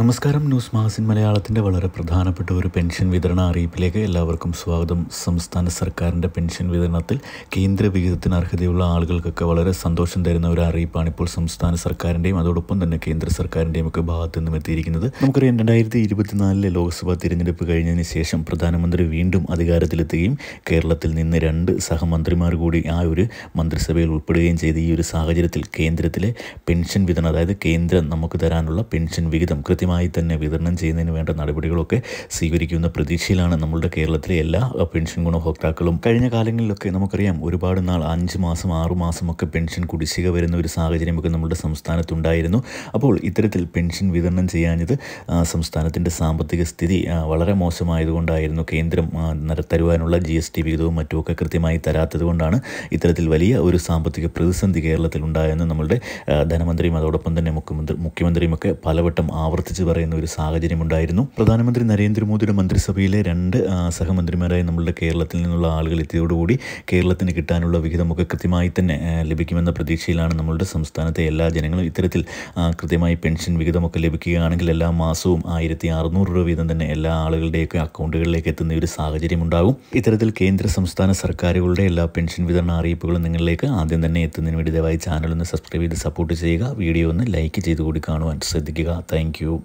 നമസ്കാരം ന്യൂസ് മാസിൻ മലയാളത്തിൻ്റെ വളരെ പ്രധാനപ്പെട്ട ഒരു പെൻഷൻ വിതരണ അറിയിപ്പിലേക്ക് എല്ലാവർക്കും സ്വാഗതം സംസ്ഥാന സർക്കാരിൻ്റെ പെൻഷൻ വിതരണത്തിൽ കേന്ദ്ര വിഹിതത്തിന് അർഹതയുള്ള ആളുകൾക്കൊക്കെ വളരെ സന്തോഷം തരുന്ന ഒരു അറിയിപ്പാണ് ഇപ്പോൾ സംസ്ഥാന സർക്കാരിൻ്റെയും അതോടൊപ്പം തന്നെ കേന്ദ്ര സർക്കാരിൻ്റെയും ഒക്കെ ഭാഗത്തു നിന്നും എത്തിയിരിക്കുന്നത് നമുക്കറിയാം രണ്ടായിരത്തി ഇരുപത്തിനാലിലെ ലോക്സഭാ തിരഞ്ഞെടുപ്പ് കഴിഞ്ഞതിന് ശേഷം പ്രധാനമന്ത്രി വീണ്ടും അധികാരത്തിലെത്തുകയും കേരളത്തിൽ നിന്ന് രണ്ട് സഹമന്ത്രിമാർ കൂടി ആ ഒരു മന്ത്രിസഭയിൽ ഉൾപ്പെടുകയും ചെയ്ത ഈ ഒരു സാഹചര്യത്തിൽ കേന്ദ്രത്തിലെ പെൻഷൻ വിതരണം അതായത് കേന്ദ്രം നമുക്ക് തരാനുള്ള പെൻഷൻ വിഹിതം കൃത്യമായി കൃത്യമായി തന്നെ വിതരണം ചെയ്യുന്നതിന് വേണ്ട നടപടികളൊക്കെ സ്വീകരിക്കുന്ന പ്രതീക്ഷയിലാണ് നമ്മളുടെ കേരളത്തിലെ എല്ലാ പെൻഷൻ ഗുണഭോക്താക്കളും കഴിഞ്ഞ കാലങ്ങളിലൊക്കെ നമുക്കറിയാം ഒരുപാട് നാൾ അഞ്ച് മാസം ആറു മാസമൊക്കെ പെൻഷൻ കുടിശ്ശിക വരുന്ന ഒരു സാഹചര്യമൊക്കെ നമ്മുടെ സംസ്ഥാനത്തുണ്ടായിരുന്നു അപ്പോൾ ഇത്തരത്തിൽ പെൻഷൻ വിതരണം ചെയ്യാഞ്ഞത് സംസ്ഥാനത്തിൻ്റെ സാമ്പത്തിക സ്ഥിതി വളരെ മോശമായതുകൊണ്ടായിരുന്നു കേന്ദ്രം തരുവാനുള്ള ജി എസ് ടി വിഹിതവും മറ്റുമൊക്കെ കൃത്യമായി തരാത്തത് കൊണ്ടാണ് ഇത്തരത്തിൽ വലിയ ഒരു സാമ്പത്തിക പ്രതിസന്ധി കേരളത്തിൽ ഉണ്ടായെന്ന് നമ്മളുടെ ധനമന്ത്രിയും അതോടൊപ്പം തന്നെ മുഖ്യമന്ത്രി മുഖ്യമന്ത്രിയുമൊക്കെ പലവട്ടം ആവർത്തി ആവർത്തിച്ച് പറയുന്ന ഒരു സാഹചര്യമുണ്ടായിരുന്നു പ്രധാനമന്ത്രി നരേന്ദ്രമോദിയുടെ മന്ത്രിസഭയിലെ രണ്ട് സഹമന്ത്രിമാരായി നമ്മളുടെ കേരളത്തിൽ നിന്നുള്ള ആളുകൾ എത്തിയതോടുകൂടി കേരളത്തിന് കിട്ടാനുള്ള വിഹിതമൊക്കെ കൃത്യമായി തന്നെ ലഭിക്കുമെന്ന പ്രതീക്ഷയിലാണ് നമ്മളുടെ സംസ്ഥാനത്തെ എല്ലാ ജനങ്ങളും ഇത്തരത്തിൽ കൃത്യമായി പെൻഷൻ വിഹിതമൊക്കെ ലഭിക്കുകയാണെങ്കിൽ എല്ലാ മാസവും ആയിരത്തി അറുന്നൂറ് രൂപ വീതം തന്നെ എല്ലാ ആളുകളുടെയൊക്കെ അക്കൗണ്ടുകളിലേക്ക് എത്തുന്ന ഒരു സാഹചര്യം ഉണ്ടാകും ഇത്തരത്തിൽ കേന്ദ്ര സംസ്ഥാന സർക്കാരുകളുടെ എല്ലാ പെൻഷൻ വിതരണ അറിയിപ്പുകളും നിങ്ങളിലേക്ക് ആദ്യം തന്നെ എത്തുന്നതിന് വേണ്ടി ദയവായി ചാനൽ ഒന്ന് സബ്സ്ക്രൈബ് ചെയ്ത് സപ്പോർട്ട് ചെയ്യുക വീഡിയോ ഒന്ന് ലൈക്ക് ചെയ്തു കൂടി കാണുവാൻ ശ്രദ്ധിക്കുക താങ്ക്